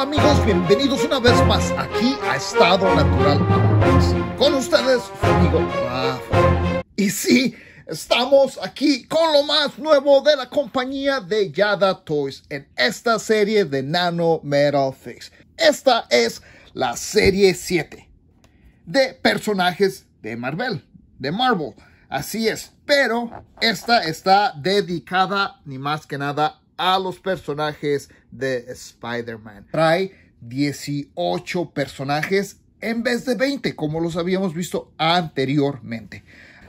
amigos? Bienvenidos una vez más aquí a Estado Natural Con ustedes, Y si estamos aquí con lo más nuevo de la compañía de Yada Toys en esta serie de Nano Metal Fix. Esta es la serie 7 de personajes de Marvel, de Marvel. Así es, pero esta está dedicada ni más que nada a los personajes de Spider-Man. Trae 18 personajes en vez de 20, como los habíamos visto anteriormente.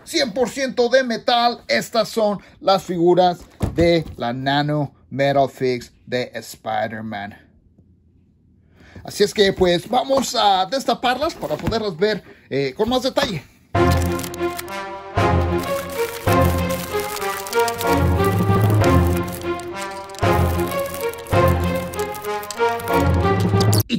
100% de metal, estas son las figuras de la Nano Metal Fix de Spider-Man. Así es que pues vamos a destaparlas para poderlas ver eh, con más detalle.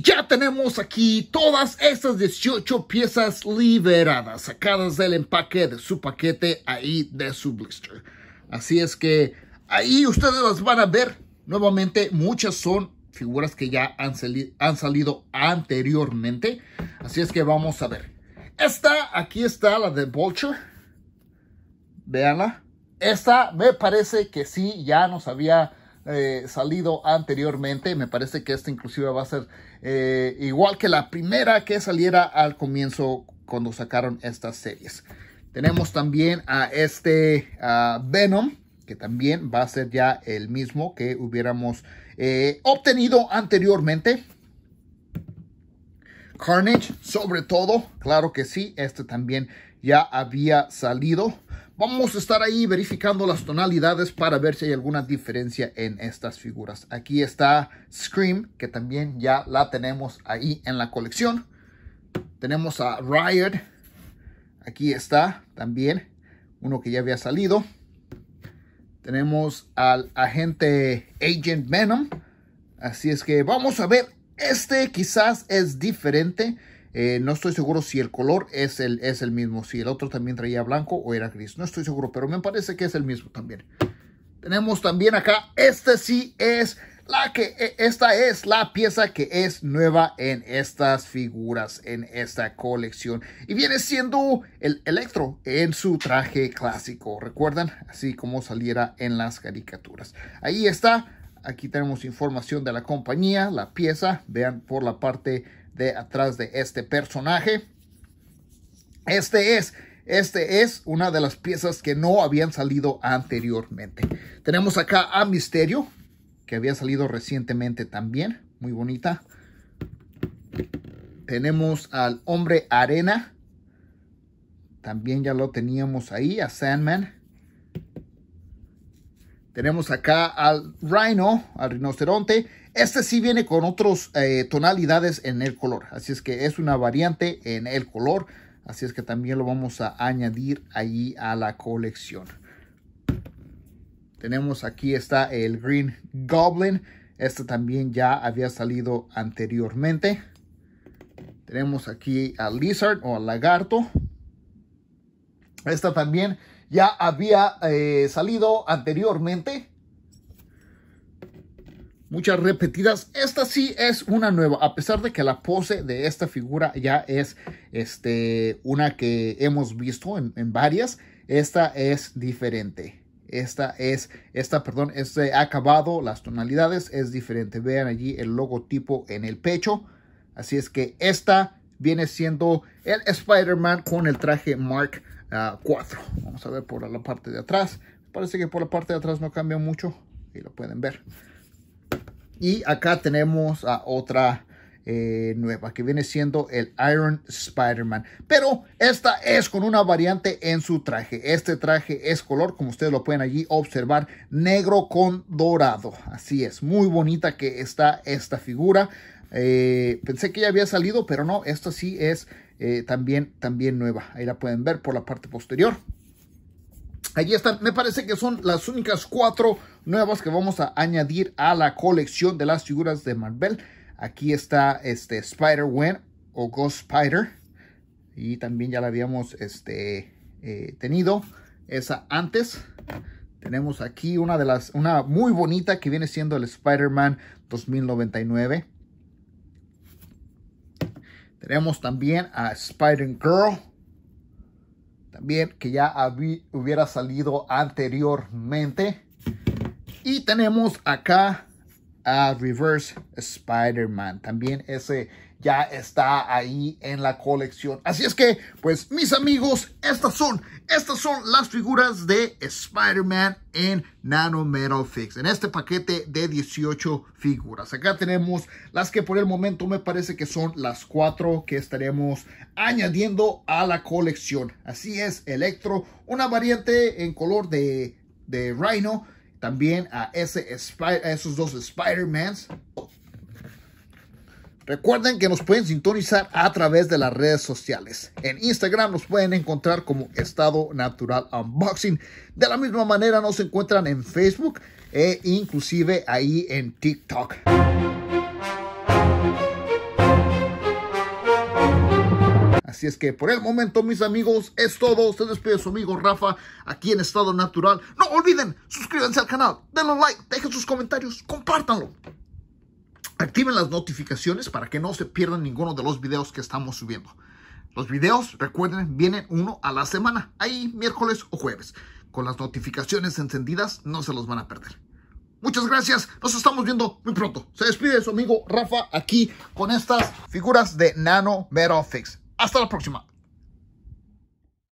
ya tenemos aquí todas estas 18 piezas liberadas, sacadas del empaque de su paquete ahí de su blister. Así es que ahí ustedes las van a ver. Nuevamente, muchas son figuras que ya han, han salido anteriormente. Así es que vamos a ver. Esta, aquí está la de Vulture. Veanla. Esta me parece que sí, ya nos había eh, salido anteriormente. Me parece que esta inclusive va a ser eh, igual que la primera que saliera al comienzo cuando sacaron estas series. Tenemos también a este Venom, que también va a ser ya el mismo que hubiéramos eh, obtenido anteriormente. Carnage, sobre todo, claro que sí, este también ya había salido. Vamos a estar ahí verificando las tonalidades para ver si hay alguna diferencia en estas figuras. Aquí está Scream, que también ya la tenemos ahí en la colección. Tenemos a Riot, aquí está también, uno que ya había salido. Tenemos al agente Agent Venom. Así es que vamos a ver este quizás es diferente. Eh, no estoy seguro si el color es el, es el mismo, si el otro también traía blanco o era gris. No estoy seguro, pero me parece que es el mismo también. Tenemos también acá, este sí es la que, e, esta es la pieza que es nueva en estas figuras, en esta colección. Y viene siendo el Electro en su traje clásico, ¿recuerdan? Así como saliera en las caricaturas. Ahí está, Aquí tenemos información de la compañía, la pieza. Vean por la parte de atrás de este personaje. Este es, este es una de las piezas que no habían salido anteriormente. Tenemos acá a Misterio, que había salido recientemente también. Muy bonita. Tenemos al Hombre Arena. También ya lo teníamos ahí, a Sandman. Tenemos acá al rhino, al rinoceronte. Este sí viene con otras eh, tonalidades en el color. Así es que es una variante en el color. Así es que también lo vamos a añadir ahí a la colección. Tenemos aquí está el Green Goblin. Este también ya había salido anteriormente. Tenemos aquí al Lizard o al Lagarto. Esta también ya había eh, salido anteriormente. Muchas repetidas. Esta sí es una nueva, a pesar de que la pose de esta figura ya es este, una que hemos visto en, en varias. Esta es diferente. Esta es, esta, perdón, este acabado, las tonalidades es diferente. Vean allí el logotipo en el pecho. Así es que esta viene siendo el Spider-Man con el traje Mark 4. Vamos a ver por la parte de atrás. Parece que por la parte de atrás no cambia mucho y lo pueden ver. Y acá tenemos a otra eh, nueva que viene siendo el Iron Spider-Man. Pero esta es con una variante en su traje. Este traje es color, como ustedes lo pueden allí observar, negro con dorado. Así es, muy bonita que está esta figura. Eh, pensé que ya había salido, pero no, esta sí es eh, también, también nueva. Ahí la pueden ver por la parte posterior. Allí están, me parece que son las únicas cuatro nuevas que vamos a añadir a la colección de las figuras de Marvel. Aquí está este Spider-Man o Ghost Spider. Y también ya la habíamos este, eh, tenido esa antes. Tenemos aquí una de las, una muy bonita que viene siendo el Spider-Man 2099. Tenemos también a Spider-Girl. También que ya hubiera salido anteriormente. Y tenemos acá a Reverse Spider-Man. También ese ya está ahí en la colección. Así es que, pues, mis amigos, estas son, estas son las figuras de Spider-Man en Nano Metal Fix, en este paquete de 18 figuras. Acá tenemos las que por el momento me parece que son las cuatro que estaremos añadiendo a la colección. Así es, Electro, una variante en color de, de Rhino, también a, ese, a esos dos Spider-Mans. Recuerden que nos pueden sintonizar a través de las redes sociales. En Instagram nos pueden encontrar como Estado Natural Unboxing. De la misma manera nos encuentran en Facebook e inclusive ahí en TikTok. Así es que por el momento, mis amigos, es todo. Se despide su amigo Rafa aquí en Estado Natural. No olviden, suscríbanse al canal, denle like, dejen sus comentarios, compártanlo. Activen las notificaciones para que no se pierdan ninguno de los videos que estamos subiendo. Los videos, recuerden, vienen uno a la semana, ahí miércoles o jueves. Con las notificaciones encendidas no se los van a perder. Muchas gracias, nos estamos viendo muy pronto. Se despide su amigo Rafa aquí con estas figuras de Nano Metal Fix. Hasta la próxima.